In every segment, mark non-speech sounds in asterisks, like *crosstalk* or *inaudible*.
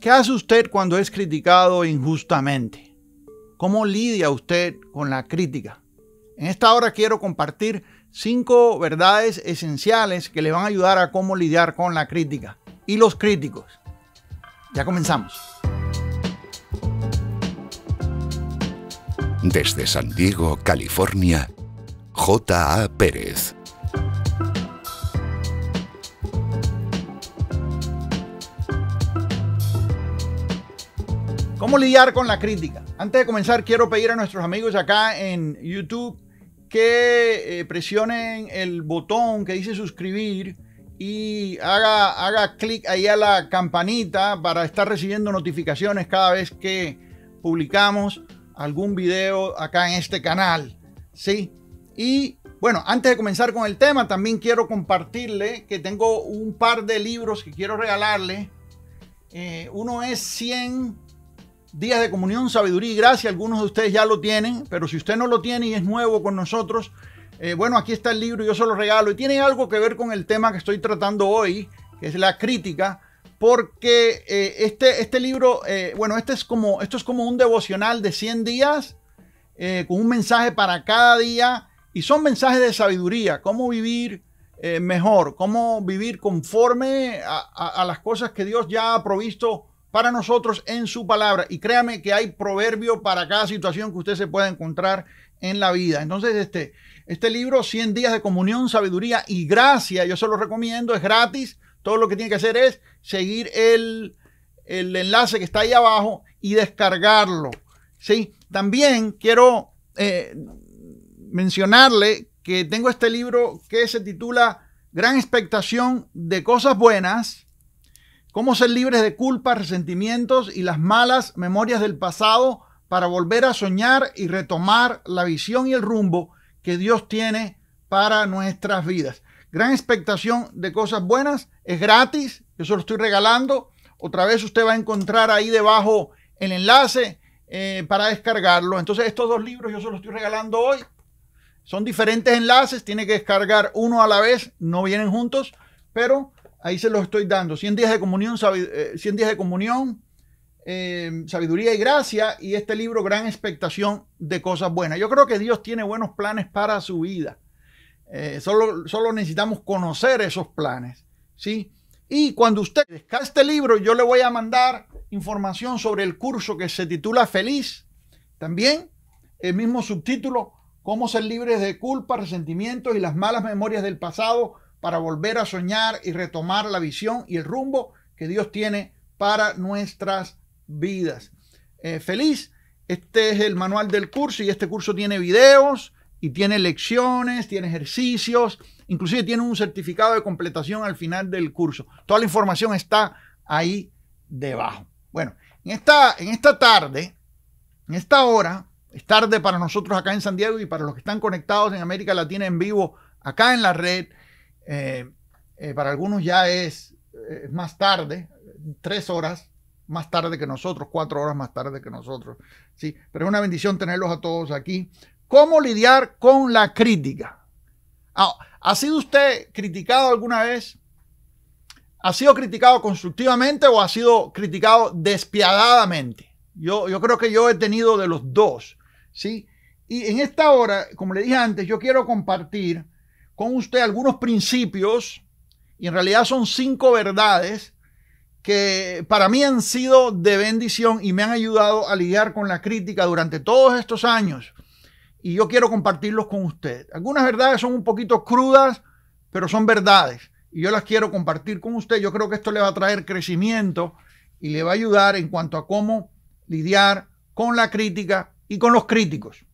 ¿Qué hace usted cuando es criticado injustamente? ¿Cómo lidia usted con la crítica? En esta hora quiero compartir cinco verdades esenciales que le van a ayudar a cómo lidiar con la crítica y los críticos. Ya comenzamos. Desde San Diego, California, J.A. Pérez. ¿Cómo lidiar con la crítica? Antes de comenzar, quiero pedir a nuestros amigos acá en YouTube que eh, presionen el botón que dice suscribir y haga, haga clic ahí a la campanita para estar recibiendo notificaciones cada vez que publicamos algún video acá en este canal. ¿Sí? Y bueno, antes de comenzar con el tema, también quiero compartirle que tengo un par de libros que quiero regalarle. Eh, uno es 100 Días de Comunión, Sabiduría y Gracia. Algunos de ustedes ya lo tienen, pero si usted no lo tiene y es nuevo con nosotros, eh, bueno, aquí está el libro, yo se lo regalo. Y tiene algo que ver con el tema que estoy tratando hoy, que es la crítica, porque eh, este, este libro, eh, bueno, este es como, esto es como un devocional de 100 días, con un mensaje para cada día, y son mensajes de sabiduría, cómo vivir mejor, cómo vivir conforme a, a las cosas que Dios ya ha provisto para nosotros en su palabra. Y créame que hay proverbio para cada situación que usted se pueda encontrar en la vida. Entonces, este, este libro, 100 días de comunión, sabiduría y gracia, yo se lo recomiendo, es gratis. Todo lo que tiene que hacer es seguir el, enlace que está ahí abajo y descargarlo. ¿sí? También quiero eh, mencionarle que tengo este libro que se titula Gran expectación de cosas buenas cómo ser libres de culpas, resentimientos y las malas memorias del pasado para volver a soñar y retomar la visión y el rumbo que Dios tiene para nuestras vidas. Gran expectación de cosas buenas, es gratis, yo se lo estoy regalando. Otra vez usted va a encontrar ahí debajo el enlace eh, para descargarlo. Entonces estos dos libros yo se los estoy regalando hoy. Son diferentes enlaces, tiene que descargar uno a la vez, no vienen juntos, pero ahí se los estoy dando. 100 días de comunión, eh, eh, sabiduría y gracia y este libro Gran expectación de cosas buenas. Yo creo que Dios tiene buenos planes para su vida. Eh, solo, solo necesitamos conocer esos planes. ¿sí? Y cuando usted descargue este libro, yo le voy a mandar información sobre el curso que se titula Feliz. También el mismo subtítulo, cómo ser libres de culpa, resentimientos y las malas memorias del pasado para volver a soñar y retomar la visión y el rumbo que Dios tiene para nuestras vidas. Eh, feliz, este es el manual del curso y este curso tiene videos y tiene lecciones, tiene ejercicios, inclusive tiene un certificado de completación al final del curso. Toda la información está ahí debajo. Bueno, en esta, en esta tarde, en esta hora, es tarde para nosotros acá en San Diego y para los que están conectados en América Latina en vivo, acá en la red, eh, eh, para algunos ya eh, es más tarde, tres horas más tarde que nosotros, cuatro horas más tarde que nosotros. Sí, pero es una bendición tenerlos a todos aquí. ¿Cómo lidiar con la crítica? Ah, ¿Ha sido usted criticado alguna vez? ¿Ha sido criticado constructivamente o ha sido criticado despiadadamente? Yo, yo creo que yo he tenido de los dos. ¿sí? Y en esta hora, como le dije antes, yo quiero compartir con usted algunos principios, y en realidad son cinco verdades que para mí han sido de bendición y me han ayudado a lidiar con la crítica durante todos estos años. Y yo quiero compartirlos con usted. Algunas verdades son un poquito crudas, pero son verdades. Y yo las quiero compartir con usted. Yo creo que esto le va a traer crecimiento y le va a ayudar en cuanto a cómo lidiar con la crítica y con los críticos.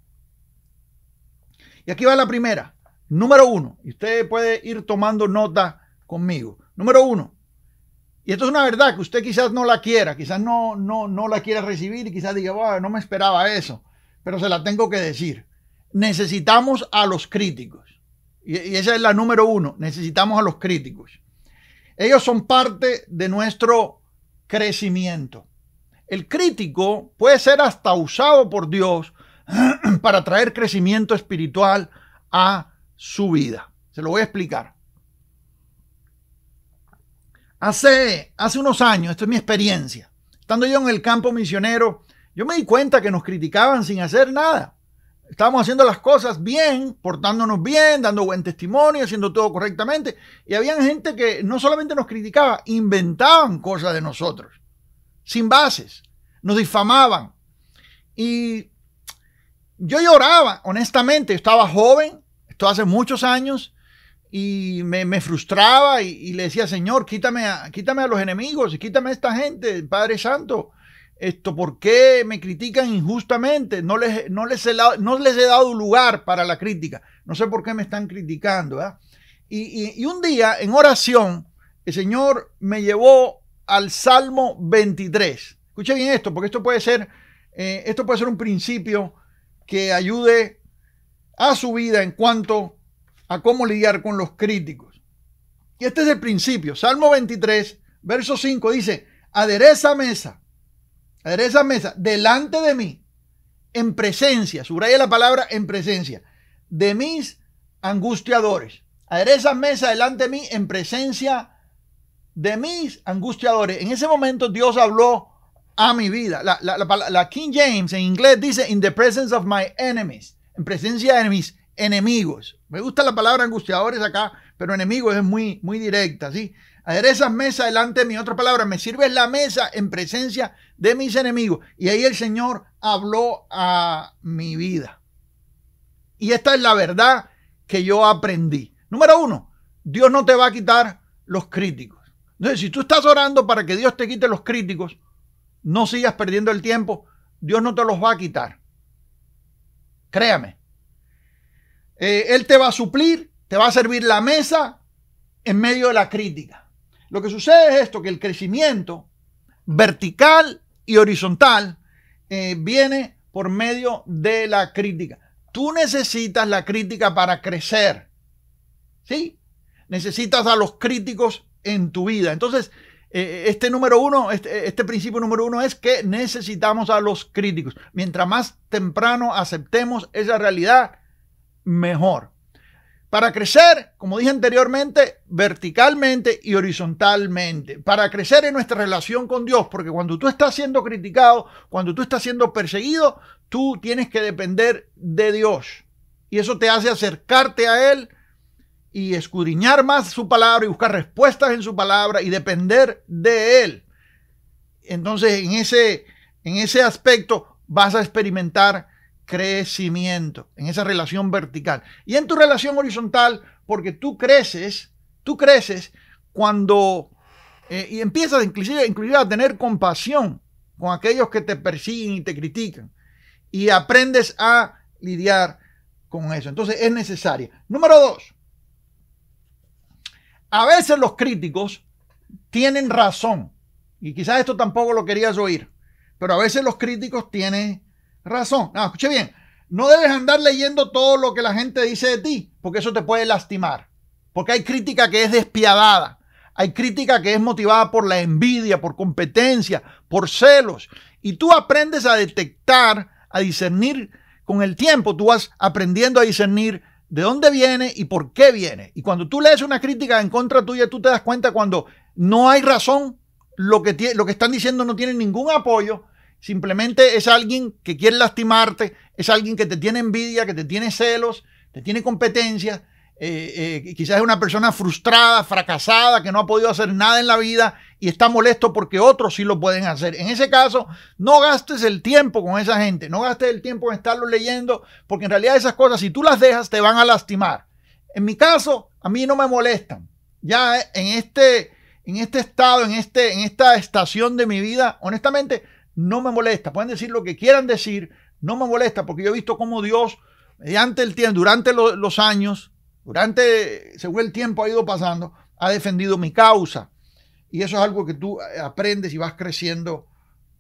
Y aquí va la primera. Número uno, y usted puede ir tomando nota conmigo. Número uno, y esto es una verdad que usted quizás no la quiera, quizás no, no, no la quiera recibir y quizás diga, no me esperaba eso, pero se la tengo que decir. Necesitamos a los críticos. Y, y esa es la número uno, necesitamos a los críticos. Ellos son parte de nuestro crecimiento. El crítico puede ser hasta usado por Dios *clears throat* para traer crecimiento espiritual a su vida. Se lo voy a explicar. Hace, hace unos años, esto es mi experiencia, estando yo en el campo misionero, yo me di cuenta que nos criticaban sin hacer nada. Estábamos haciendo las cosas bien, portándonos bien, dando buen testimonio, haciendo todo correctamente. Y había gente que no solamente nos criticaba, inventaban cosas de nosotros, sin bases, nos difamaban. Y yo lloraba, honestamente, estaba joven, esto hace muchos años y me, frustraba y, le decía, Señor, quítame a, quítame a los enemigos quítame a esta gente, Padre Santo. Esto, ¿por qué me critican injustamente? No les, no les, he, les he dado lugar para la crítica. No sé por qué me están criticando. Y, un día, en oración, el Señor me llevó al Salmo 23. Escuchen bien esto, porque esto puede ser, eh, esto puede ser un principio que ayude a su vida en cuanto a cómo lidiar con los críticos. Y este es el principio. Salmo 23, verso 5 dice, adereza mesa, adereza mesa delante de mí, en presencia, subraya la palabra en presencia, de mis angustiadores. Adereza mesa delante de mí, en presencia de mis angustiadores. En ese momento Dios habló a mi vida. la King James en inglés dice, in the presence of my enemies en presencia de mis enemigos. Me gusta la palabra angustiadores acá, pero enemigos es muy, muy directa, ¿sí? esas mesa delante de mí. Otra palabra, me sirves la mesa en presencia de mis enemigos. Y ahí el Señor habló a mi vida. Y esta es la verdad que yo aprendí. Número uno, Dios no te va a quitar los críticos. Entonces, si tú estás orando para que Dios te quite los críticos, no sigas perdiendo el tiempo, Dios no te los va a quitar. Créame. Eh, él te va a suplir, te va a servir la mesa en medio de la crítica. Lo que sucede es esto, que el crecimiento vertical y horizontal eh, viene por medio de la crítica. Tú necesitas la crítica para crecer. ¿Sí? Necesitas a los críticos en tu vida. Entonces, eh, eh, este número uno, este, eh, este, principio número uno es que necesitamos a los críticos. Mientras más temprano aceptemos esa realidad, mejor. Para crecer, como dije anteriormente, verticalmente y horizontalmente. Para crecer en nuestra relación con Dios, porque cuando tú estás siendo criticado, cuando tú estás siendo perseguido, tú tienes que depender de Dios. Y eso te hace acercarte a Él y escudriñar más su palabra y buscar respuestas en su palabra y depender de Él. Entonces, en ese, en ese aspecto vas a experimentar crecimiento, en esa relación vertical. Y en tu relación horizontal, porque tú creces, tú creces cuando eh, y empiezas inclusive a tener compasión con aquellos que te persiguen y te critican. Y aprendes a lidiar con eso. Entonces es necesaria. Número dos, a veces los críticos tienen razón, y quizás esto tampoco lo querías oír, pero a veces los críticos tienen razón. No, ah, escuche bien, no debes andar leyendo todo lo que la gente dice de ti, porque eso te puede lastimar, porque hay crítica que es despiadada. Hay crítica que es motivada por la envidia, por competencia, por celos. Y tú aprendes a detectar, a discernir con el tiempo. Tú vas aprendiendo a discernir de dónde viene y por qué viene. Y cuando tú lees una crítica en contra tuya, tú te das cuenta cuando no hay razón, lo que, lo que están diciendo no tiene ningún apoyo, simplemente es alguien que quiere lastimarte, es alguien que te tiene envidia, que te tiene celos, te tiene competencia eh, eh, quizás es una persona frustrada, fracasada, que no ha podido hacer nada en la vida y está molesto porque otros sí lo pueden hacer. En ese caso, no gastes el tiempo con esa gente, no gastes el tiempo en estarlo leyendo, porque en realidad esas cosas, si tú las dejas, te van a lastimar. En mi caso, a mí no me molestan. Ya en este, en este estado, en, este, en esta estación de mi vida, honestamente, no me molesta. Pueden decir lo que quieran decir, no me molesta, porque yo he visto cómo Dios, mediante el tiempo, durante los años, durante, según el tiempo ha ido pasando, ha defendido mi causa. Y eso es algo que tú eh, aprendes y vas creciendo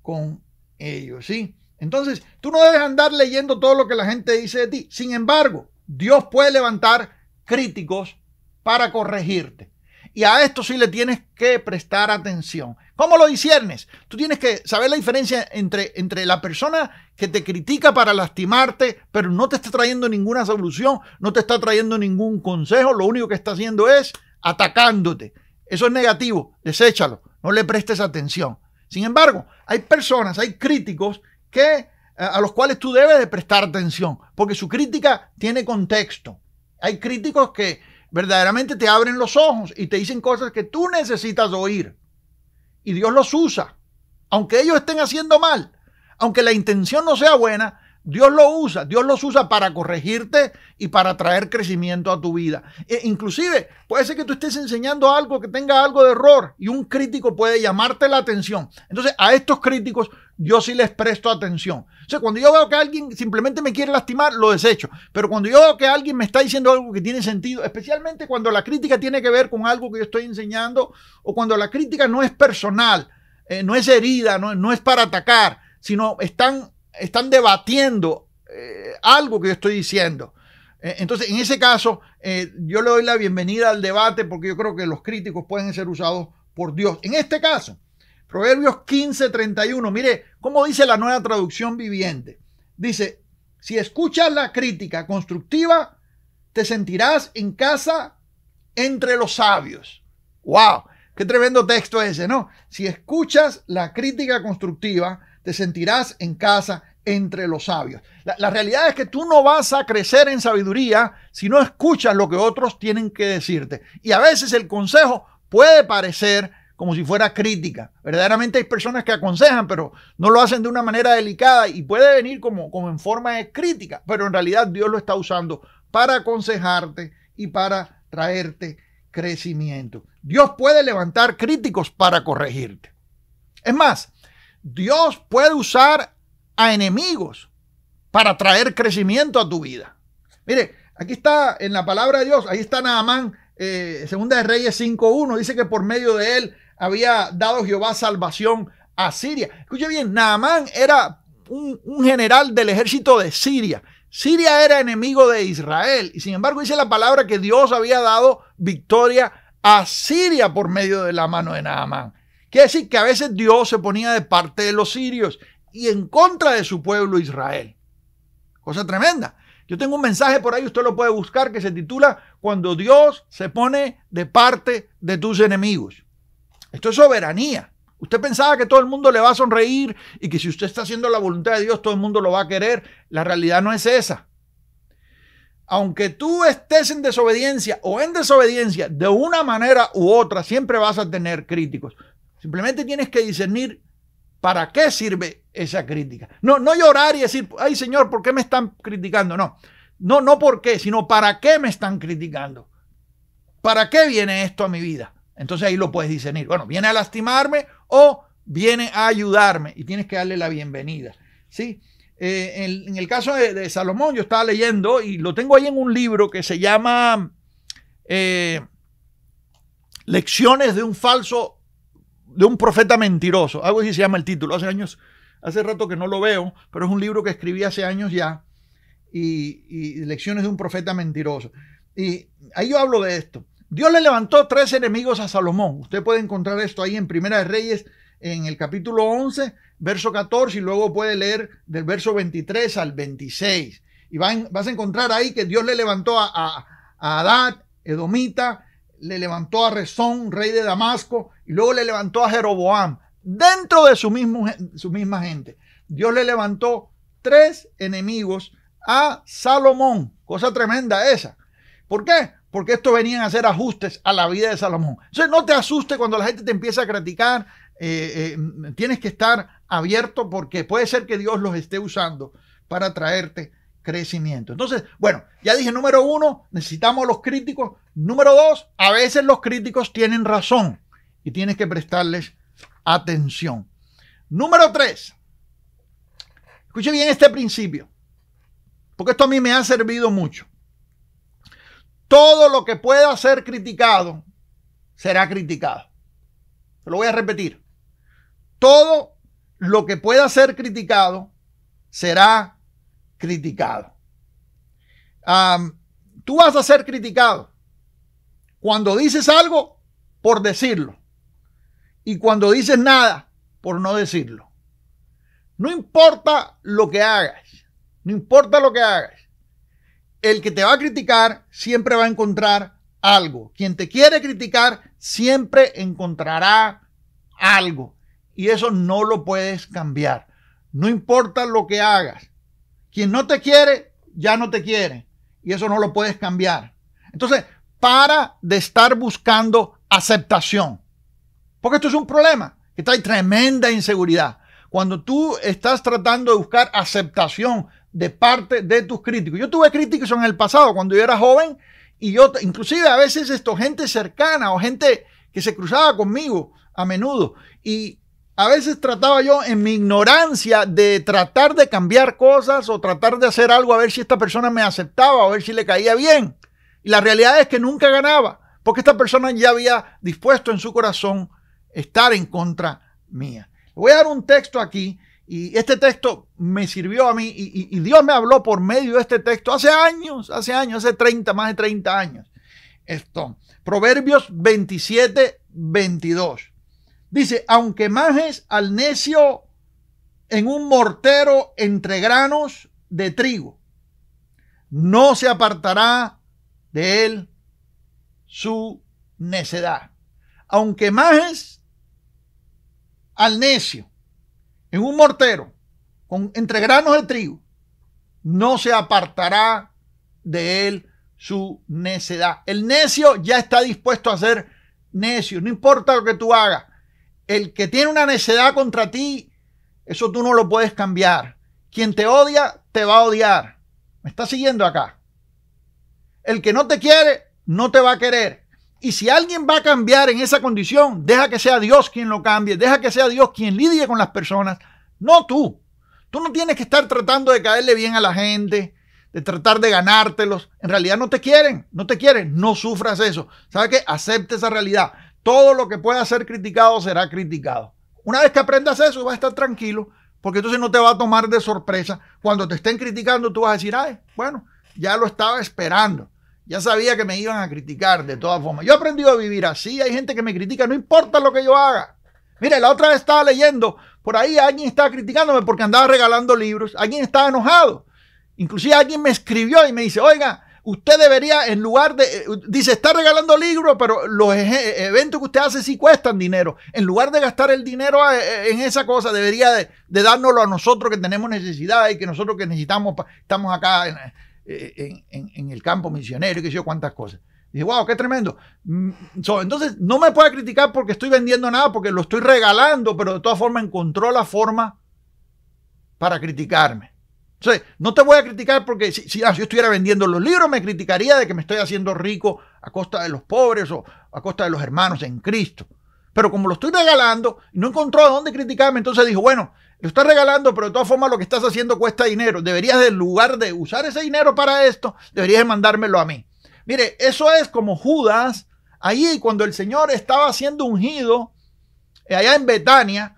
con ellos, ¿sí? Entonces, tú no debes andar leyendo todo lo que la gente dice de ti. Sin embargo, Dios puede levantar críticos para corregirte. Y a esto sí le tienes que prestar atención. ¿Cómo lo disiernes? Tú tienes que saber la diferencia entre, entre la persona que te critica para lastimarte, pero no te está trayendo ninguna solución, no te está trayendo ningún consejo, lo único que está haciendo es atacándote. Eso es negativo, deséchalo, no le prestes atención. Sin embargo, hay personas, hay críticos que eh, a los cuales tú debes de prestar atención, porque su crítica tiene contexto. Hay críticos que verdaderamente te abren los ojos y te dicen cosas que tú necesitas oír y Dios los usa, aunque ellos estén haciendo mal, aunque la intención no sea buena, Dios lo usa, Dios los usa para corregirte y para traer crecimiento a tu vida. E inclusive puede ser que tú estés enseñando algo que tenga algo de error y un crítico puede llamarte la atención. Entonces a estos críticos yo sí les presto atención. O sea, cuando yo veo que alguien simplemente me quiere lastimar, lo desecho. Pero cuando yo veo que alguien me está diciendo algo que tiene sentido, especialmente cuando la crítica tiene que ver con algo que yo estoy enseñando o cuando la crítica no es personal, eh, no es herida, no, no es para atacar, sino están están debatiendo eh, algo que yo estoy diciendo. Eh, entonces, en ese caso, eh, yo le doy la bienvenida al debate porque yo creo que los críticos pueden ser usados por Dios. En este caso, Proverbios 15:31, mire cómo dice la nueva traducción viviente. Dice, si escuchas la crítica constructiva, te sentirás en casa entre los sabios. ¡Wow! Qué tremendo texto ese, ¿no? Si escuchas la crítica constructiva, te sentirás en casa entre los sabios. La, realidad es que tú no vas a crecer en sabiduría si no escuchas lo que otros tienen que decirte. Y a veces el consejo puede parecer como si fuera crítica. Verdaderamente hay personas que aconsejan, pero no lo hacen de una manera delicada y puede venir como, como en forma de crítica, pero en realidad Dios lo está usando para aconsejarte y para traerte crecimiento. Dios puede levantar críticos para corregirte. Es más, Dios puede usar a enemigos para traer crecimiento a tu vida. Mire, aquí está en la palabra de Dios, ahí está Naamán, eh, Segunda de Reyes 5.1, dice que por medio de él había dado Jehová salvación a Siria. Escuche bien, Naamán era un, un general del ejército de Siria. Siria era enemigo de Israel y sin embargo dice la palabra que Dios había dado victoria a Siria por medio de la mano de Naamán. Quiere decir que a veces Dios se ponía de parte de los sirios y en contra de su pueblo Israel. Cosa tremenda. Yo tengo un mensaje por ahí, usted lo puede buscar, que se titula Cuando Dios se pone de parte de tus enemigos. Esto es soberanía. Usted pensaba que todo el mundo le va a sonreír y que si usted está haciendo la voluntad de Dios, todo el mundo lo va a querer. La realidad no es esa. Aunque tú estés en desobediencia o en desobediencia, de una manera u otra, siempre vas a tener críticos. Simplemente tienes que discernir para qué sirve esa crítica. No, no llorar y decir, ay Señor, ¿por qué me están criticando? No, no, no por qué, sino para qué me están criticando. ¿Para qué viene esto a mi vida? Entonces ahí lo puedes discernir. Bueno, viene a lastimarme o viene a ayudarme y tienes que darle la bienvenida. ¿sí? Eh, en, el caso de, Salomón, yo estaba leyendo y lo tengo ahí en un libro que se llama eh, Lecciones de un falso de un profeta mentiroso. Algo así se llama el título. Hace años, hace rato que no lo veo, pero es un libro que escribí hace años ya. Y, Lecciones de un profeta mentiroso. Y ahí yo hablo de esto. Dios le levantó tres enemigos a Salomón. Usted puede encontrar esto ahí en Primera de Reyes, en el capítulo 11, verso 14, y luego puede leer del verso 23 al 26. Y van, vas a encontrar ahí que Dios le levantó a, a, a Adad, Edomita, le levantó a Rezón, rey de Damasco, y luego le levantó a Jeroboam, dentro de su, mismo, su misma gente. Dios le levantó tres enemigos a Salomón, cosa tremenda esa. ¿Por qué? Porque esto venían a hacer ajustes a la vida de Salomón. Entonces no te asustes cuando la gente te empieza a criticar, eh, eh, tienes que estar abierto porque puede ser que Dios los esté usando para traerte crecimiento. Entonces, bueno, ya dije, número uno, necesitamos los críticos. Número dos, a veces los críticos tienen razón y tienes que prestarles atención. Número tres, escuche bien este principio, porque esto a mí me ha servido mucho. Todo lo que pueda ser criticado será criticado. lo voy a repetir. Todo lo que pueda ser criticado será criticado. tú vas a ser criticado cuando dices algo por decirlo y cuando dices nada por no decirlo. No importa lo que hagas, no importa lo que hagas, el que te va a criticar siempre va a encontrar algo. Quien te quiere criticar siempre encontrará algo. Y eso no lo puedes cambiar. No importa lo que hagas, quien no te quiere, ya no te quiere. Y eso no lo puedes cambiar. Entonces, para de estar buscando aceptación. Porque esto es un problema, que hay tremenda inseguridad. Cuando tú estás tratando de buscar aceptación de parte de tus críticos. Yo tuve críticos en el pasado, cuando yo era joven, y yo, inclusive a veces esto, gente cercana o gente que se cruzaba conmigo a menudo. Y a veces trataba yo en mi ignorancia de tratar de cambiar cosas o tratar de hacer algo a ver si esta persona me aceptaba o a ver si le caía bien. Y la realidad es que nunca ganaba, porque esta persona ya había dispuesto en su corazón estar en contra mía. Voy a dar un texto aquí y este texto me sirvió a mí y, y Dios me habló por medio de este texto hace años, hace años, hace 30, más de 30 años. Esto, Proverbios 27, 22. Dice, aunque majes al necio en un mortero entre granos de trigo, no se apartará de él su necedad. Aunque majes al necio en un mortero con, entre granos de trigo, no se apartará de él su necedad. El necio ya está dispuesto a ser necio, no importa lo que tú hagas el que tiene una necedad contra ti, eso tú no lo puedes cambiar. Quien te odia, te va a odiar. Me está siguiendo acá. El que no te quiere, no te va a querer. Y si alguien va a cambiar en esa condición, deja que sea Dios quien lo cambie, deja que sea Dios quien lidie con las personas, no tú. Tú no tienes que estar tratando de caerle bien a la gente, de tratar de ganártelos. En realidad no te quieren, no te quieren, no sufras eso. ¿Sabes qué? Acepta esa realidad. Todo lo que pueda ser criticado será criticado. Una vez que aprendas eso, vas a estar tranquilo, porque entonces no te va a tomar de sorpresa. Cuando te estén criticando, tú vas a decir, ay, bueno, ya lo estaba esperando. Ya sabía que me iban a criticar de todas formas. Yo he aprendido a vivir así. Hay gente que me critica, no importa lo que yo haga. Mire, la otra vez estaba leyendo, por ahí alguien estaba criticándome porque andaba regalando libros, alguien estaba enojado. Inclusive alguien me escribió y me dice, oiga, usted debería, en lugar de, eh, dice, está regalando libros, pero los eventos que usted hace sí cuestan dinero. En lugar de gastar el dinero eh, eh, en esa cosa, debería de, darnoslo a nosotros que tenemos necesidad y que nosotros que necesitamos, estamos acá en, el campo misionero y qué sé yo cuántas cosas. Dice, wow, qué tremendo. Mm, entonces, no me puede criticar porque estoy vendiendo nada, porque lo estoy regalando, pero de todas formas encontró la forma para criticarme no te voy a criticar porque ah, si, yo estuviera vendiendo los libros me criticaría de que me estoy haciendo rico a costa de los pobres o a costa de los hermanos en Cristo. Pero como lo estoy regalando y no encontró a dónde criticarme, entonces dijo, bueno, lo estás regalando, pero de todas formas lo que estás haciendo cuesta dinero. Deberías, en lugar de usar ese dinero para esto, deberías mandármelo a mí. Mire, eso es como Judas, ahí cuando el Señor estaba siendo ungido, eh, allá en Betania,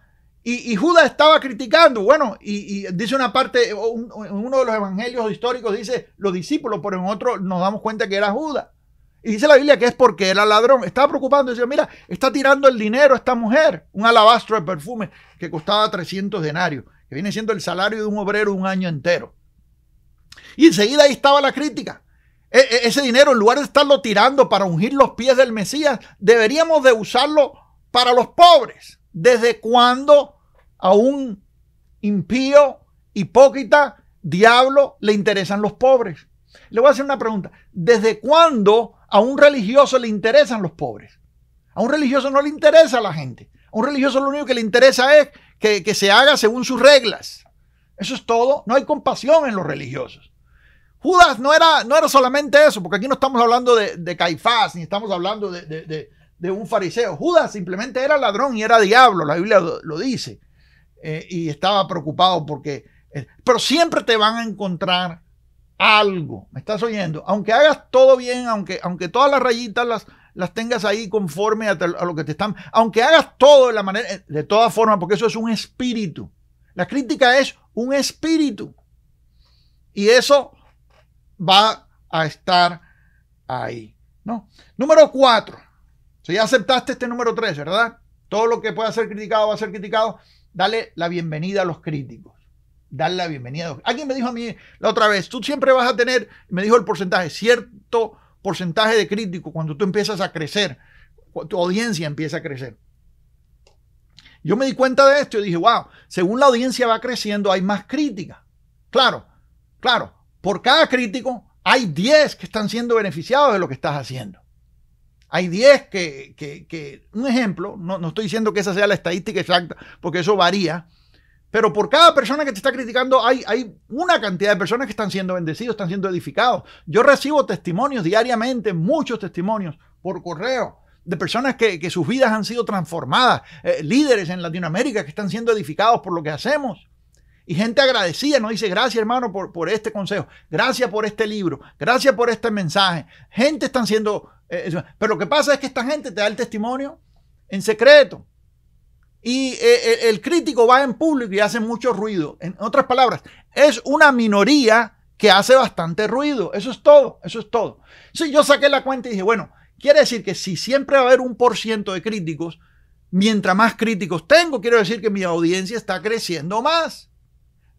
y, Judas estaba criticando, bueno, y, dice una parte, uno de los evangelios históricos dice los discípulos, pero en otro nos damos cuenta que era Judas. Y dice la Biblia que es porque era ladrón. Estaba preocupando, decía, mira, está tirando el dinero a esta mujer, un alabastro de perfume que costaba 300 denarios, que viene siendo el salario de un obrero un año entero. Y enseguida ahí estaba la crítica. E, e, ese dinero, en lugar de estarlo tirando para ungir los pies del Mesías, deberíamos de usarlo para los pobres. ¿Desde cuándo? a un impío, hipócrita, diablo, le interesan los pobres. Le voy a hacer una pregunta. ¿Desde cuándo a un religioso le interesan los pobres? A un religioso no le interesa a la gente. A un religioso lo único que le interesa es que, se haga según sus reglas. Eso es todo. No hay compasión en los religiosos. Judas no era, no era solamente eso, porque aquí no estamos hablando de, Caifás, ni estamos hablando de, un fariseo. Judas simplemente era ladrón y era diablo, la Biblia lo dice. Eh, y estaba preocupado porque... Eh, pero siempre te van a encontrar algo, ¿me estás oyendo? Aunque hagas todo bien, aunque, aunque todas las rayitas las, las tengas ahí conforme a, lo que te están, aunque hagas todo de la manera, eh, de todas formas, porque eso es un espíritu. La crítica es un espíritu. Y eso va a estar ahí, ¿no? Número cuatro. Si ya aceptaste este número tres, ¿verdad? Todo lo que pueda ser criticado va a ser criticado. Dale la bienvenida a los críticos. Dale la bienvenida a Alguien me dijo a mí la otra vez, tú siempre vas a tener, me dijo el porcentaje, cierto porcentaje de críticos cuando tú empiezas a crecer, tu audiencia empieza a crecer. Yo me di cuenta de esto y dije, wow, según la audiencia va creciendo, hay más crítica. Claro, claro, por cada crítico hay 10 que están siendo beneficiados de lo que estás haciendo. Hay 10 que, un ejemplo, no, estoy diciendo que esa sea la estadística exacta, porque eso varía, pero por cada persona que te está criticando hay, hay una cantidad de personas que están siendo bendecidos, están siendo edificados. Yo recibo testimonios diariamente, muchos testimonios por correo de personas que, sus vidas han sido transformadas, eh, líderes en Latinoamérica que están siendo edificados por lo que hacemos. Y gente agradecida nos dice, gracias hermano por, por este consejo, gracias por este libro, gracias por este mensaje. Gente están siendo eh, pero lo que pasa es que esta gente te da el testimonio en secreto. Y eh, eh, el crítico va en público y hace mucho ruido. En otras palabras, es una minoría que hace bastante ruido. Eso es todo, eso es todo. Sí, yo saqué la cuenta y dije, bueno, quiere decir que si siempre va a haber un por ciento de críticos, mientras más críticos tengo, quiero decir que mi audiencia está creciendo más.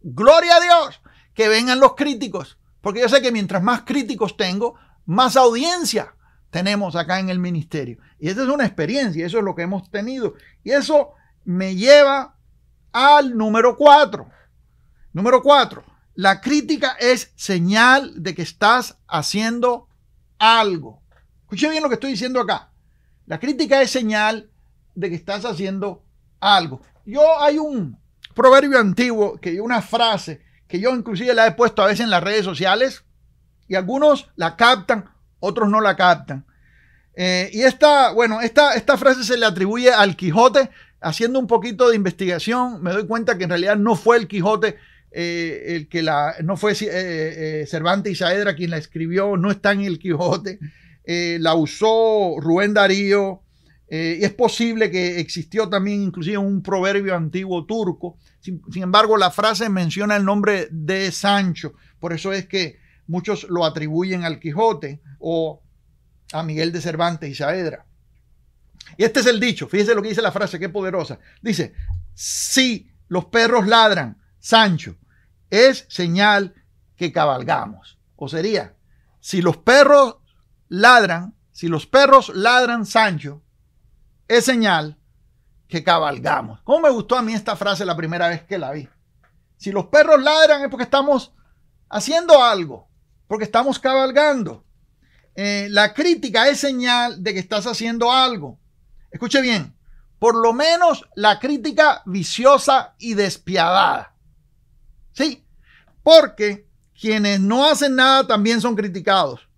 Gloria a Dios, que vengan los críticos, porque yo sé que mientras más críticos tengo, más audiencia tenemos acá en el ministerio. Y esa es una experiencia, eso es lo que hemos tenido. Y eso me lleva al número cuatro. Número cuatro, la crítica es señal de que estás haciendo algo. Escuche bien lo que estoy diciendo acá. La crítica es señal de que estás haciendo algo. Yo hay un proverbio antiguo, que una frase que yo inclusive la he puesto a veces en las redes sociales y algunos la captan otros no la captan. Eh, y esta, bueno, esta, esta frase se le atribuye al Quijote. Haciendo un poquito de investigación, me doy cuenta que en realidad no fue el Quijote eh, el que la, no fue eh, Cervantes y Saedra quien la escribió, no está en el Quijote. la usó Rubén Darío. y es posible que existió también inclusive un proverbio antiguo turco. sin embargo, la frase menciona el nombre de Sancho. Por eso es que Muchos lo atribuyen al Quijote o a Miguel de Cervantes y Saavedra. Y este es el dicho, fíjese lo que dice la frase, qué poderosa. Dice, si los perros ladran, Sancho, es señal que cabalgamos. O sería, si los perros ladran, si los perros ladran, Sancho, es señal que cabalgamos. ¿Cómo me gustó a mí esta frase la primera vez que la vi? Si los perros ladran es porque estamos haciendo algo porque estamos cabalgando. Eh, la crítica es señal de que estás haciendo algo. Escuche bien, por lo menos la crítica viciosa y despiadada. Sí, porque quienes no hacen nada también son criticados,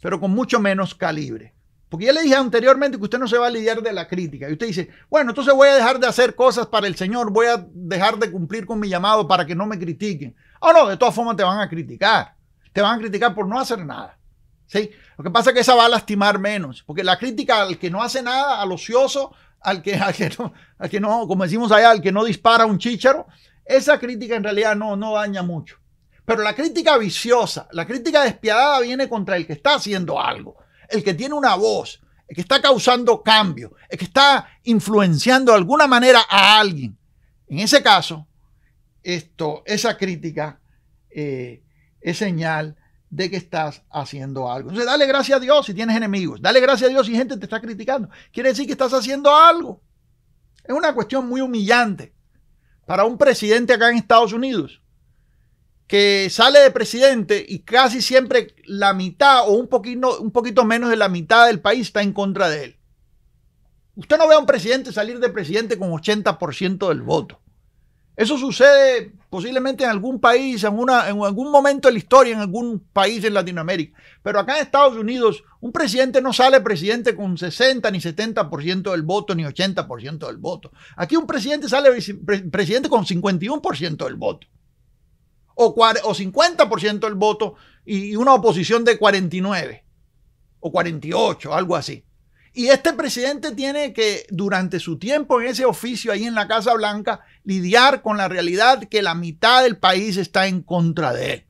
pero con mucho menos calibre. Porque ya le dije anteriormente que usted no se va a lidiar de la crítica. Y usted dice, bueno, entonces voy a dejar de hacer cosas para el Señor, voy a dejar de cumplir con mi llamado para que no me critiquen. Ah, no, de todas formas te van a criticar te van a criticar por no hacer nada. ¿sí? Lo que pasa es que esa va a lastimar menos, porque la crítica al que no hace nada, al ocioso, al que, *laughs* que, no, como decimos allá, al que no dispara un chícharo, esa crítica en realidad no, no daña mucho. Pero la crítica viciosa, la crítica despiadada viene contra el que está haciendo algo, el que tiene una voz, el que está causando cambio, el que está influenciando de alguna manera a alguien. En ese caso, esto, esa crítica eh, es señal de que estás haciendo algo. Entonces, dale gracias a Dios si tienes enemigos. Dale gracias a Dios si gente te está criticando. Quiere decir que estás haciendo algo. Es una cuestión muy humillante para un presidente acá en Estados Unidos que sale de presidente y casi siempre la mitad o un poquito, un poquito menos de la mitad del país está en contra de él. Usted no ve a un presidente salir de presidente con 80% del voto. Eso sucede posiblemente en algún país, en, en algún momento de la historia, en algún país en Latinoamérica. Pero acá en Estados Unidos, un presidente no sale presidente con 60 ni 70% del voto, ni 80% del voto. Aquí un presidente sale presidente con 51% del voto. O, o 50% del voto y una oposición de 49 o 48, algo así. Y este presidente tiene que, durante su tiempo en ese oficio ahí en la Casa Blanca, lidiar con la realidad que la mitad del país está en contra de él.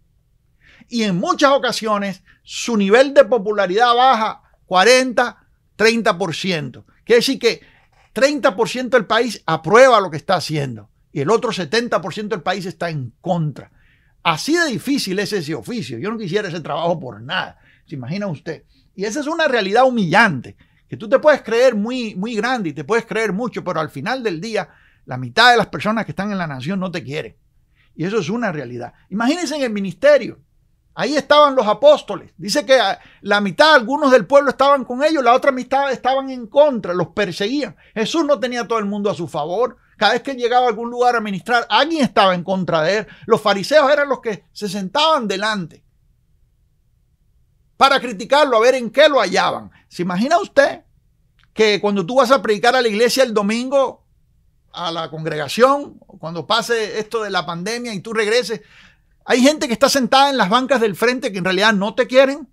Y en muchas ocasiones su nivel de popularidad baja 40, 30%. Quiere decir que 30% del país aprueba lo que está haciendo y el otro 70% del país está en contra. Así de difícil es ese oficio. Yo no quisiera ese trabajo por nada. ¿Se imagina usted? Y esa es una realidad humillante que tú te puedes creer muy, muy grande y te puedes creer mucho, pero al final del día, la mitad de las personas que están en la nación no te quieren. Y eso es una realidad. Imagínense en el ministerio. Ahí estaban los apóstoles. Dice que ah, la mitad, algunos del pueblo estaban con ellos, la otra mitad estaban en contra, los perseguían. Jesús no tenía todo el mundo a su favor. Cada vez que llegaba a algún lugar a ministrar, alguien estaba en contra de él. Los fariseos eran los que se sentaban delante para criticarlo, a ver en qué lo hallaban. ¿Se imagina usted que cuando tú vas a predicar a la iglesia el domingo, a la congregación, cuando pase esto de la pandemia y tú regreses, hay gente que está sentada en las bancas del frente que en realidad no te quieren?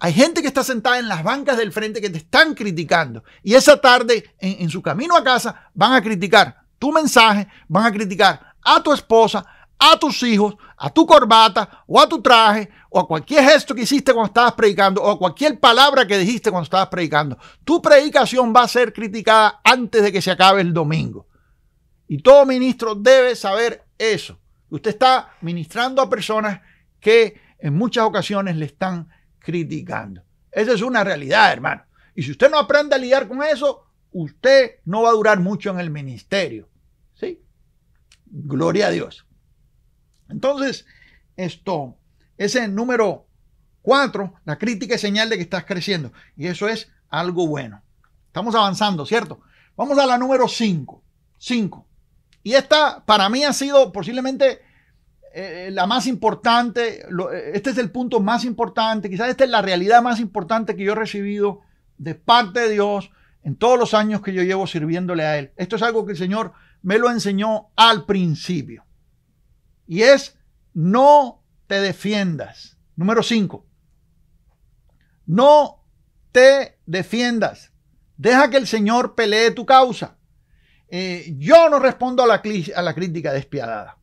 Hay gente que está sentada en las bancas del frente que te están criticando. Y esa tarde, en, su camino a casa, van a criticar tu mensaje, van a criticar a tu esposa, a tus hijos, a tu corbata o a tu traje o a cualquier gesto que hiciste cuando estabas predicando o a cualquier palabra que dijiste cuando estabas predicando. Tu predicación va a ser criticada antes de que se acabe el domingo. Y todo ministro debe saber eso. Usted está ministrando a personas que en muchas ocasiones le están criticando. Esa es una realidad, hermano. Y si usted no aprende a lidiar con eso, usted no va a durar mucho en el ministerio. ¿Sí? Gloria a Dios. Entonces, esto, ese número cuatro, la crítica es señal de que estás creciendo. Y eso es algo bueno. Estamos avanzando, ¿cierto? Vamos a la número cinco. Cinco. Y esta para mí ha sido posiblemente eh, la más importante. este es el punto más importante. Quizás esta es la realidad más importante que yo he recibido de parte de Dios en todos los años que yo llevo sirviéndole a Él. Esto es algo que el Señor me lo enseñó al principio y es no te defiendas. Número cinco. No te defiendas. Deja que el Señor pelee tu causa. Eh, yo no respondo a la, a la crítica despiadada.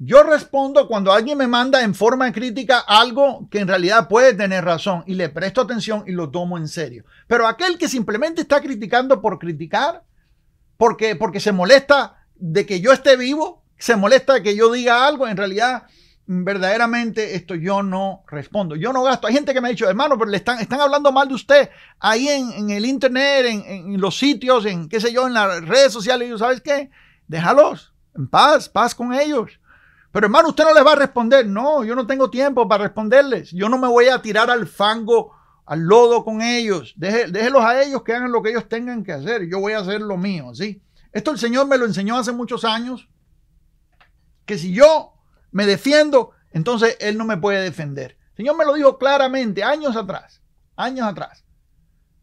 Yo respondo cuando alguien me manda en forma crítica algo que en realidad puede tener razón y le presto atención y lo tomo en serio. Pero aquel que simplemente está criticando por criticar, porque, porque se molesta de que yo esté vivo, se molesta que yo diga algo, en realidad verdaderamente esto yo no respondo. Yo no gasto. Hay gente que me ha dicho, hermano, pero le están, están hablando mal de usted ahí en, el internet, en, en, los sitios, en qué sé yo, en las redes sociales. Y yo, ¿sabes qué? Déjalos en paz, paz con ellos. Pero hermano, usted no les va a responder. No, yo no tengo tiempo para responderles. Yo no me voy a tirar al fango, al lodo con ellos. Deje, déjelos a ellos que hagan lo que ellos tengan que hacer. Yo voy a hacer lo mío, ¿sí? Esto el Señor me lo enseñó hace muchos años que si yo me defiendo, entonces Él no me puede defender. El Señor me lo dijo claramente años atrás, años atrás.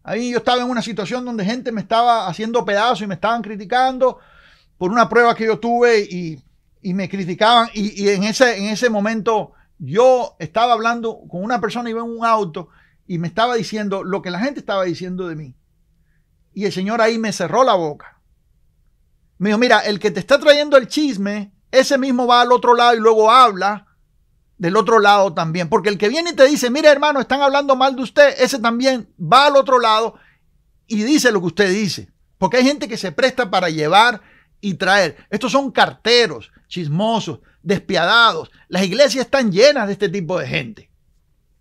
Ahí yo estaba en una situación donde gente me estaba haciendo pedazos y me estaban criticando por una prueba que yo tuve y, me criticaban. Y, en, ese, en ese momento yo estaba hablando con una persona, iba en un auto y me estaba diciendo lo que la gente estaba diciendo de mí. Y el Señor ahí me cerró la boca. Me dijo, mira, el que te está trayendo el chisme ese mismo va al otro lado y luego habla del otro lado también. Porque el que viene y te dice, mire hermano, están hablando mal de usted, ese también va al otro lado y dice lo que usted dice. Porque hay gente que se presta para llevar y traer. Estos son carteros, chismosos, despiadados. Las iglesias están llenas de este tipo de gente.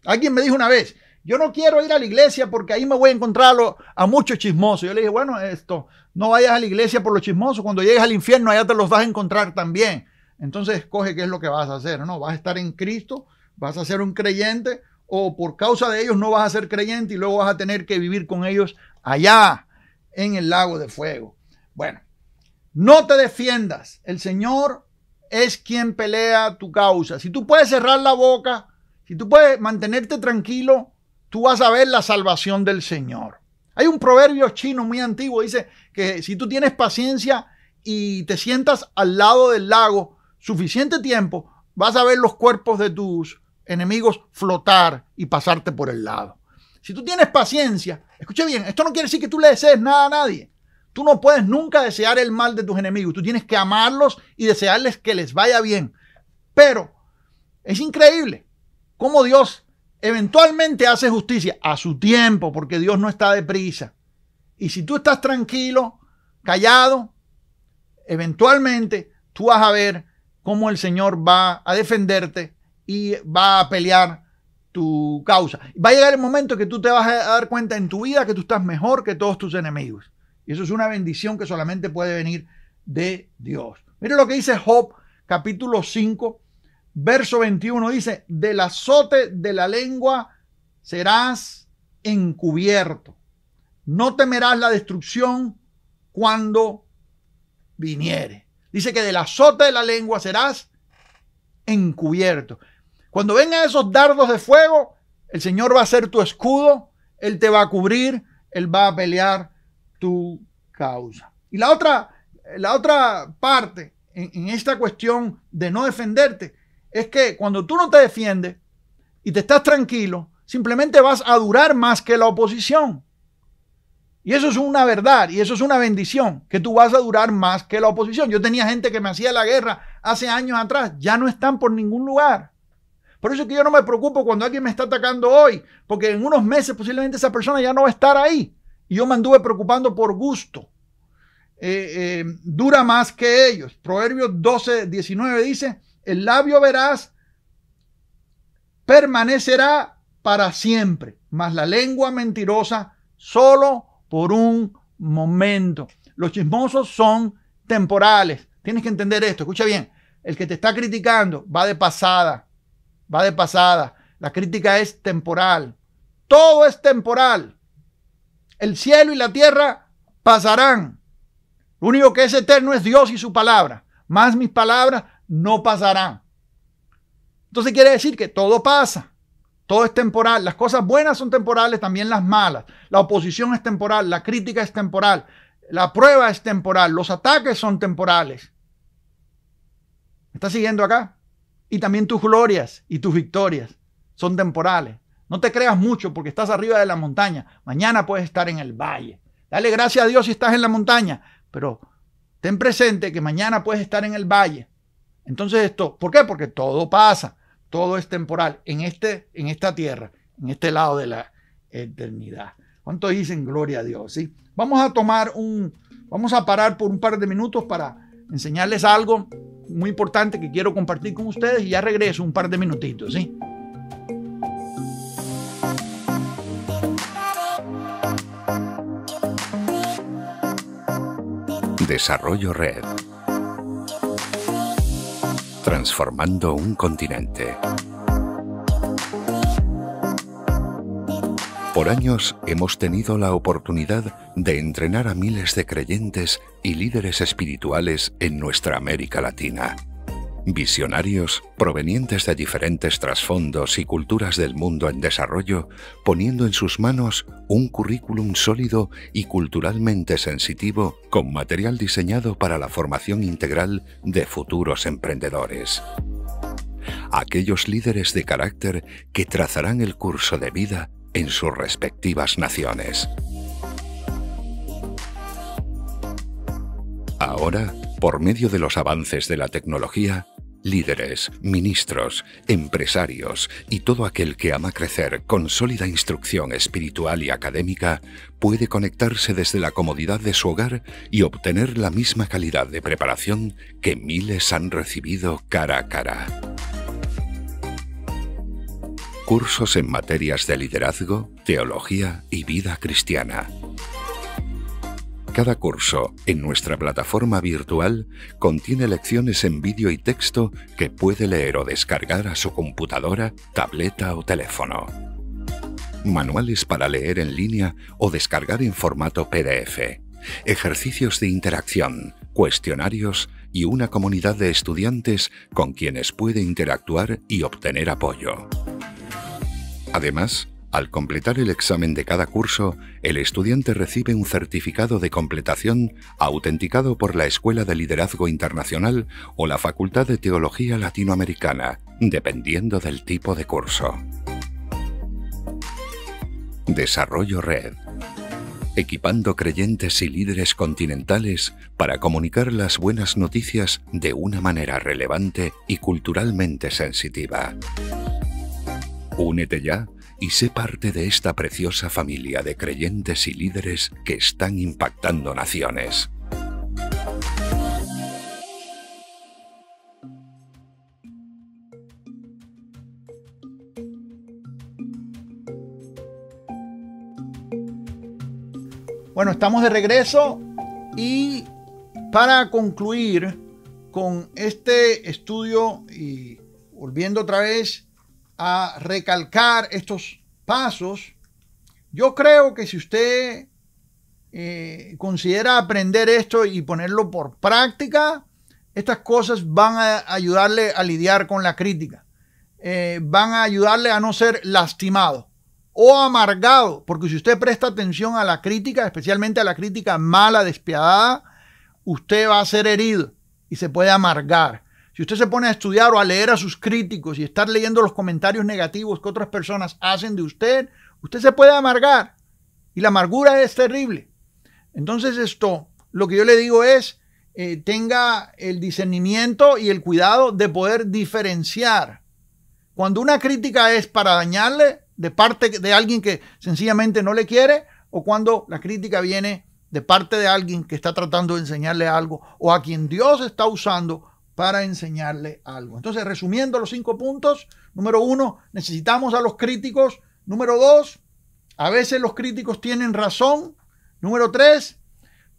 Alguien me dijo una vez, yo no quiero ir a la iglesia porque ahí me voy a encontrar a, muchos chismosos. Yo le dije, bueno, esto, no vayas a la iglesia por los chismosos. Cuando llegues al infierno, allá te los vas a encontrar también. Entonces escoge qué es lo que vas a hacer. No, vas a estar en Cristo, vas a ser un creyente o por causa de ellos no vas a ser creyente y luego vas a tener que vivir con ellos allá en el lago de fuego. Bueno, no te defiendas. El Señor es quien pelea tu causa. Si tú puedes cerrar la boca, si tú puedes mantenerte tranquilo, tú vas a ver la salvación del Señor. Hay un proverbio chino muy antiguo, dice que si tú tienes paciencia y te sientas al lado del lago suficiente tiempo, vas a ver los cuerpos de tus enemigos flotar y pasarte por el lado. Si tú tienes paciencia, escuche bien, esto no quiere decir que tú le desees nada a nadie. Tú no puedes nunca desear el mal de tus enemigos. Tú tienes que amarlos y desearles que les vaya bien. Pero es increíble cómo Dios eventualmente hace justicia a su tiempo, porque Dios no está deprisa. Y si tú estás tranquilo, callado, eventualmente tú vas a ver cómo el Señor va a defenderte y va a pelear tu causa. Va a llegar el momento que tú te vas a dar cuenta en tu vida que tú estás mejor que todos tus enemigos. Y eso es una bendición que solamente puede venir de Dios. Mira lo que dice Job capítulo 5, verso 21 dice, del azote de la lengua serás encubierto. No temerás la destrucción cuando viniere. Dice que del azote de la lengua serás encubierto. Cuando vengan esos dardos de fuego, el Señor va a ser tu escudo, Él te va a cubrir, Él va a pelear tu causa. Y la otra, la otra parte en esta cuestión de no defenderte es que cuando tú no te defiendes y te estás tranquilo, simplemente vas a durar más que la oposición. Y eso es una verdad y eso es una bendición, que tú vas a durar más que la oposición. Yo tenía gente que me hacía la guerra hace años atrás, ya no están por ningún lugar. Por eso es que yo no me preocupo cuando alguien me está atacando hoy, porque en unos meses posiblemente esa persona ya no va a estar ahí. Y yo me anduve preocupando por gusto. Eh, eh, dura más que ellos. Proverbios 12, 19 dice, el labio verás permanecerá para siempre, mas la lengua mentirosa solo por un momento. Los chismosos son temporales. Tienes que entender esto. Escucha bien. El que te está criticando va de pasada. Va de pasada. La crítica es temporal. Todo es temporal. El cielo y la tierra pasarán. Lo único que es eterno es Dios y su palabra. Más mis palabras no pasará. Entonces quiere decir que todo pasa. Todo es temporal. Las cosas buenas son temporales, también las malas. La oposición es temporal, la crítica es temporal, la prueba es temporal, los ataques son temporales. ¿Me estás siguiendo acá? Y también tus glorias y tus victorias son temporales. No te creas mucho porque estás arriba de la montaña. Mañana puedes estar en el valle. Dale gracias a Dios si estás en la montaña, pero ten presente que mañana puedes estar en el valle. Entonces esto, ¿por qué? Porque todo pasa, todo es temporal en, este, en esta tierra, en este lado de la eternidad. ¿Cuánto dicen gloria a Dios? ¿sí? Vamos a tomar un, vamos a parar por un par de minutos para enseñarles algo muy importante que quiero compartir con ustedes y ya regreso un par de minutitos, ¿sí? Desarrollo Red transformando un continente. Por años hemos tenido la oportunidad de entrenar a miles de creyentes y líderes espirituales en nuestra América Latina. Visionarios provenientes de diferentes trasfondos y culturas del mundo en desarrollo, poniendo en sus manos un currículum sólido y culturalmente sensitivo con material diseñado para la formación integral de futuros emprendedores. Aquellos líderes de carácter que trazarán el curso de vida en sus respectivas naciones. Ahora, por medio de los avances de la tecnología, líderes, ministros, empresarios y todo aquel que ama crecer con sólida instrucción espiritual y académica puede conectarse desde la comodidad de su hogar y obtener la misma calidad de preparación que miles han recibido cara a cara. Cursos en materias de liderazgo, teología y vida cristiana. Cada curso en nuestra plataforma virtual contiene lecciones en vídeo y texto que puede leer o descargar a su computadora, tableta o teléfono. Manuales para leer en línea o descargar en formato PDF. Ejercicios de interacción, cuestionarios y una comunidad de estudiantes con quienes puede interactuar y obtener apoyo. Además, al completar el examen de cada curso, el estudiante recibe un certificado de completación autenticado por la Escuela de Liderazgo Internacional o la Facultad de Teología Latinoamericana, dependiendo del tipo de curso. Desarrollo Red. Equipando creyentes y líderes continentales para comunicar las buenas noticias de una manera relevante y culturalmente sensitiva. Únete ya y sé parte de esta preciosa familia de creyentes y líderes que están impactando naciones. Bueno, estamos de regreso y para concluir con este estudio y volviendo otra vez a recalcar estos pasos. Yo creo que si usted eh, considera aprender esto y ponerlo por práctica, estas cosas van a ayudarle a lidiar con la crítica. Eh, van a ayudarle a no ser lastimado o amargado, porque si usted presta atención a la crítica, especialmente a la crítica mala, despiadada, usted va a ser herido y se puede amargar. Si usted se pone a estudiar o a leer a sus críticos y estar leyendo los comentarios negativos que otras personas hacen de usted, usted se puede amargar. Y la amargura es terrible. Entonces esto, lo que yo le digo es, eh, tenga el discernimiento y el cuidado de poder diferenciar. Cuando una crítica es para dañarle de parte de alguien que sencillamente no le quiere o cuando la crítica viene de parte de alguien que está tratando de enseñarle algo o a quien Dios está usando para enseñarle algo. Entonces, resumiendo los cinco puntos, número uno, necesitamos a los críticos. Número dos, a veces los críticos tienen razón. Número tres,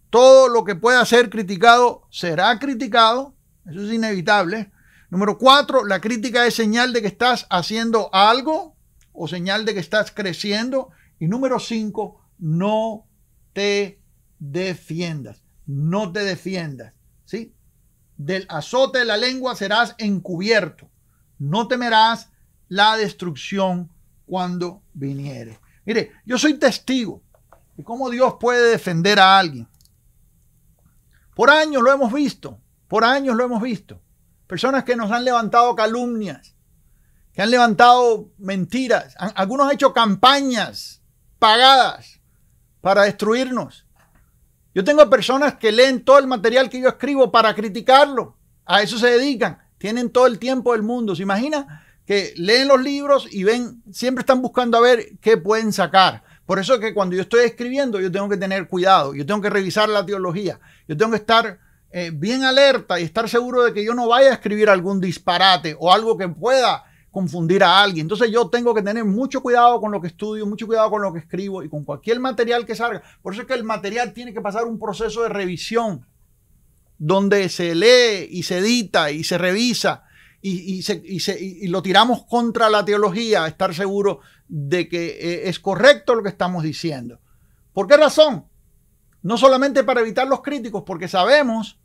todo lo que pueda ser criticado será criticado. Eso es inevitable. Número cuatro, la crítica es señal de que estás haciendo algo o señal de que estás creciendo. Y número cinco, no te defiendas. No te defiendas. ¿Sí? del azote de la lengua serás encubierto. No temerás la destrucción cuando viniere. Mire, yo soy testigo de cómo Dios puede defender a alguien. Por años lo hemos visto, por años lo hemos visto. Personas que nos han levantado calumnias, que han levantado mentiras, algunos han hecho campañas pagadas para destruirnos. Yo tengo personas que leen todo el material que yo escribo para criticarlo. A eso se dedican. Tienen todo el tiempo del mundo. ¿Se imagina? Que leen los libros y ven, siempre están buscando a ver qué pueden sacar. Por eso que cuando yo estoy escribiendo, yo tengo que tener cuidado, yo tengo que revisar la teología, yo tengo que estar eh, bien alerta y estar seguro de que yo no vaya a escribir algún disparate o algo que pueda confundir a alguien. Entonces yo tengo que tener mucho cuidado con lo que estudio, mucho cuidado con lo que escribo y con cualquier material que salga. Por eso es que el material tiene que pasar un proceso de revisión, donde se lee y se edita y se revisa y, lo tiramos contra la teología, a estar seguro de que eh, es correcto lo que estamos diciendo. ¿Por qué razón? No solamente para evitar los críticos, porque sabemos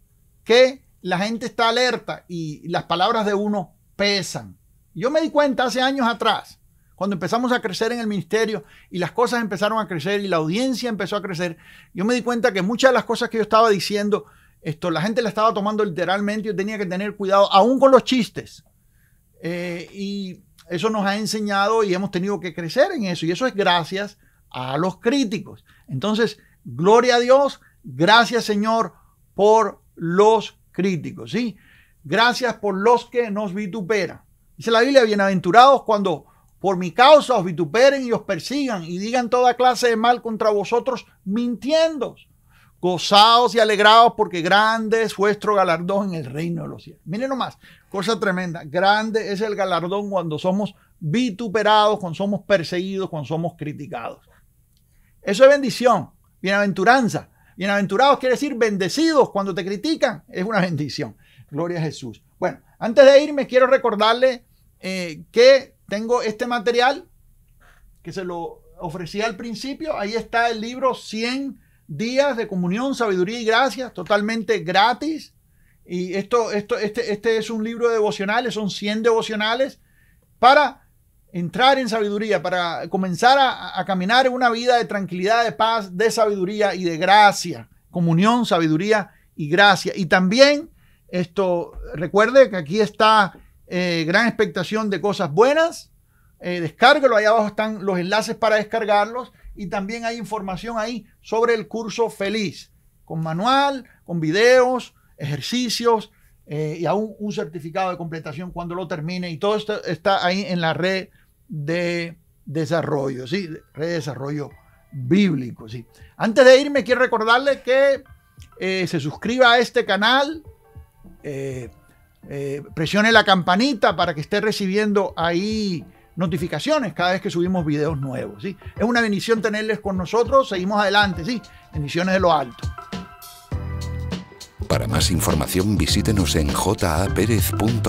que la gente está alerta y las palabras de uno pesan. Yo me di cuenta hace años atrás, cuando empezamos a crecer en el ministerio y las cosas empezaron a crecer y la audiencia empezó a crecer, yo me di cuenta que muchas de las cosas que yo estaba diciendo, esto, la gente la estaba tomando literalmente, yo tenía que tener cuidado, aún con los chistes. Eh, y eso nos ha enseñado y hemos tenido que crecer en eso. Y eso es gracias a los críticos. Entonces, gloria a Dios, gracias Señor por los críticos, ¿sí? Gracias por los que nos vituperan. Dice la Biblia, bienaventurados cuando por mi causa os vituperen y os persigan y digan toda clase de mal contra vosotros mintiendo. gozados y alegrados porque grande es vuestro galardón en el reino de los cielos. Miren nomás, cosa tremenda. Grande es el galardón cuando somos vituperados, cuando somos perseguidos, cuando somos criticados. Eso es bendición, bienaventuranza. Bienaventurados quiere decir bendecidos cuando te critican. Es una bendición. Gloria a Jesús. Bueno, antes de irme quiero recordarle eh, que tengo este material que se lo ofrecí al principio. Ahí está el libro 100 días de comunión, sabiduría y gracia totalmente gratis. Y esto, esto, este, este es un libro de devocionales, son 100 devocionales para entrar en sabiduría, para comenzar a, a caminar en una vida de tranquilidad, de paz, de sabiduría y de gracia. Comunión, sabiduría y gracia. Y también esto, recuerde que aquí está eh, gran expectación de cosas buenas. Eh, descárguelo, ahí abajo están los enlaces para descargarlos y también hay información ahí sobre el curso feliz, con manual, con videos, ejercicios eh, y aún un certificado de completación cuando lo termine y todo esto está ahí en la red de desarrollo, ¿sí? Red de desarrollo bíblico, ¿sí? Antes de irme, quiero recordarle que se suscriba a este canal. Eh, eh, presione la campanita para que esté recibiendo ahí notificaciones cada vez que subimos videos nuevos. ¿sí? Es una bendición tenerles con nosotros. Seguimos adelante, ¿sí? Bendiciones de lo alto. Para más información visítenos en japerez.com.